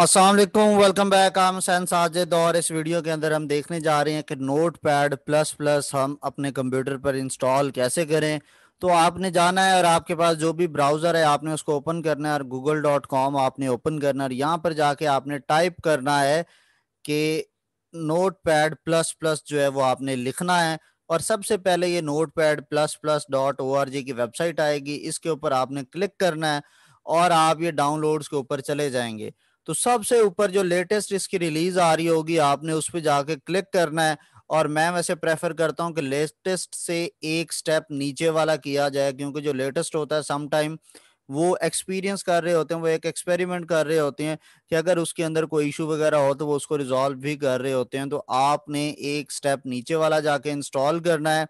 Aslam welcome back I'm Hussain Sajid और इस video के अंदर हम देखने जा रहे हैं कि नोट पैड प्लस प्लस हम अपने कंप्यूटर पर इंस्टॉल कैसे करें तो आपने जाना है और आपके पास जो भी ब्राउज़र है आपने उसको ओपन करना है और गूगल डॉट कॉम आपने ओपन करना है और यहाँ पर जाके आपने टाइप करना है कि नोट पैड प्लस प्लस जो है वो आपने लिखना है और सबसे पहले ये notepad plus plus dot O R G की वेबसाइट आएगी इसके ऊपर आपने क्लिक करना है और आप ये डाउनलोड्स के ऊपर चले जाएंगे तो सबसे ऊपर जो लेटेस्ट इसकी रिलीज आ रही होगी आपने उस पर जाके क्लिक करना है और मैं वैसे प्रेफर करता हूँ कि लेटेस्ट से एक स्टेप नीचे वाला किया जाए क्योंकि जो लेटेस्ट होता है सम टाइम वो एक्सपीरियंस कर रहे होते हैं वो एक एक्सपेरिमेंट कर रहे होते हैं कि अगर उसके अंदर कोई इशू वगैरह हो तो वो उसको रिजॉल्व भी कर रहे होते हैं तो आपने एक स्टेप नीचे वाला जाके इंस्टॉल करना है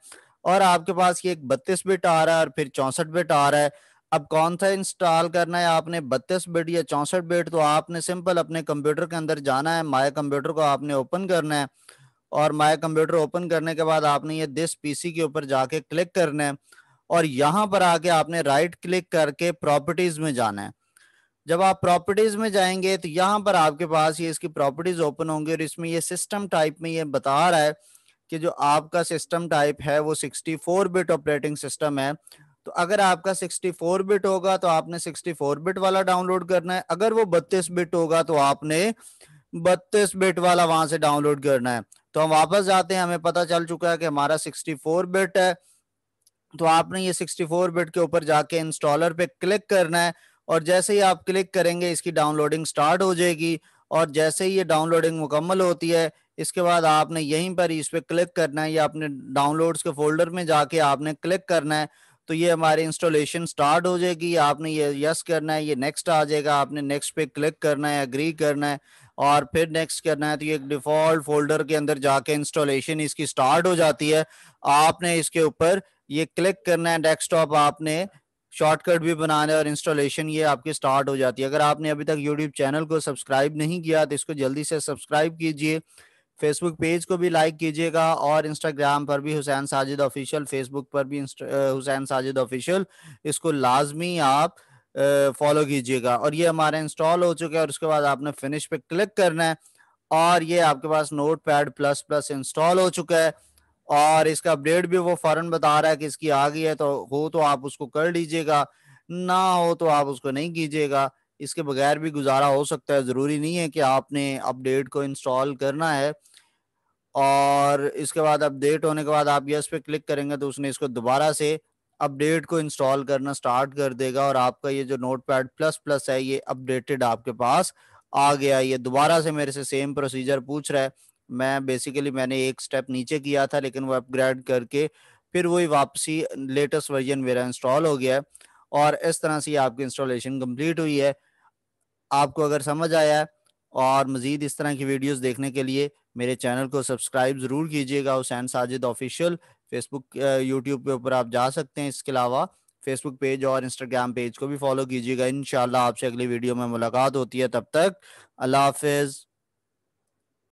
और आपके पास ये एक बत्तीस बिट आ रहा है और फिर चौंसठ बिट आ रहा है अब कौन सा इंस्टॉल करना है आपने बत्तीस बिट या चौसठ बिट तो आपने सिंपल अपने कंप्यूटर के अंदर जाना है माया कंप्यूटर को आपने ओपन करना है और माया कंप्यूटर ओपन करने के बाद आपने ये दिस पीसी के ऊपर जाके क्लिक करना है और यहाँ पर आके आपने राइट क्लिक करके प्रॉपर्टीज में जाना है जब आप प्रॉपर्टीज में जाएंगे तो यहाँ पर आपके पास ये इसकी प्रॉपर्टीज ओपन होंगी और इसमें ये सिस्टम टाइप में ये बता रहा है कि जो आपका सिस्टम टाइप है वो 64 बिट ऑपरेटिंग सिस्टम है तो अगर आपका 64 बिट होगा तो आपने 64 बिट वाला डाउनलोड करना है अगर वो 32 बिट होगा तो आपने 32 बिट वाला वहां से डाउनलोड करना है तो हम वापस जाते हैं हमें पता चल चुका है कि हमारा 64 बिट है तो आपने ये 64 बिट के ऊपर जाके इंस्टॉलर पे क्लिक करना है और जैसे ही आप क्लिक करेंगे इसकी डाउनलोडिंग स्टार्ट हो जाएगी और जैसे ही ये डाउनलोडिंग मुकम्मल होती है इसके बाद आपने यहीं पर इस पर क्लिक करना है या अपने डाउनलोड्स के फोल्डर में जाके आपने क्लिक करना है तो ये हमारी इंस्टॉलेशन स्टार्ट हो जाएगी आपने ये यस करना है ये नेक्स्ट आ जाएगा आपने नेक्स्ट पे क्लिक करना है अग्री करना है और फिर नेक्स्ट करना है तो ये डिफॉल्ट फोल्डर के अंदर जाके इंस्टॉलेशन इसकी स्टार्ट हो जाती है आपने इसके ऊपर ये क्लिक करना है डेस्कटॉप आपने शॉर्टकट भी बनाना है और इंस्टॉलेशन ये आपकी स्टार्ट हो जाती है अगर आपने अभी तक यूट्यूब चैनल को सब्सक्राइब नहीं किया तो इसको जल्दी से सब्सक्राइब कीजिए फेसबुक पेज को भी लाइक कीजिएगा और इंस्टाग्राम पर भी हुसैन साजिद ऑफिशियल फेसबुक पर भी हुसैन साजिद ऑफिशियल इसको लाजमी आप फॉलो कीजिएगा और ये हमारा इंस्टॉल हो चुका है और उसके बाद आपने फिनिश पे क्लिक करना है और ये आपके पास notepad plus plus install हो चुका है और इसका अपडेट भी वो फौरन बता रहा है कि इसकी आ गई है तो हो तो आप उसको कर लीजिएगा ना हो तो आप उसको नहीं कीजिएगा इसके बगैर भी गुजारा हो सकता है ज़रूरी नहीं है कि आपने अपडेट को इंस्टॉल करना है और इसके बाद अपडेट होने के बाद आप यस पे क्लिक करेंगे तो उसने इसको दोबारा से अपडेट को इंस्टॉल करना स्टार्ट कर देगा और आपका ये जो नोट पैड प्लस प्लस है ये अपडेटेड आपके पास आ गया ये दोबारा से मेरे से सेम प्रोसीजर पूछ रहा है मैं बेसिकली मैंने एक स्टेप नीचे किया था लेकिन वो अपग्रेड करके फिर वही वापसी लेटेस्ट वर्जन मेरा इंस्टॉल हो गया है और इस तरह से आपकी इंस्टॉलेशन कम्प्लीट हुई है आपको अगर समझ आया और मज़ीद इस तरह की वीडियोज़ देखने के लिए मेरे चैनल को सब्सक्राइब ज़रूर कीजिएगा Hussain Sajid official Facebook YouTube के ऊपर आप जा सकते हैं इसके अलावा फेसबुक पेज और इंस्टाग्राम पेज को भी फॉलो कीजिएगा इन आपसे अगली वीडियो में मुलाकात होती है तब तक अल्लाह हाफिज़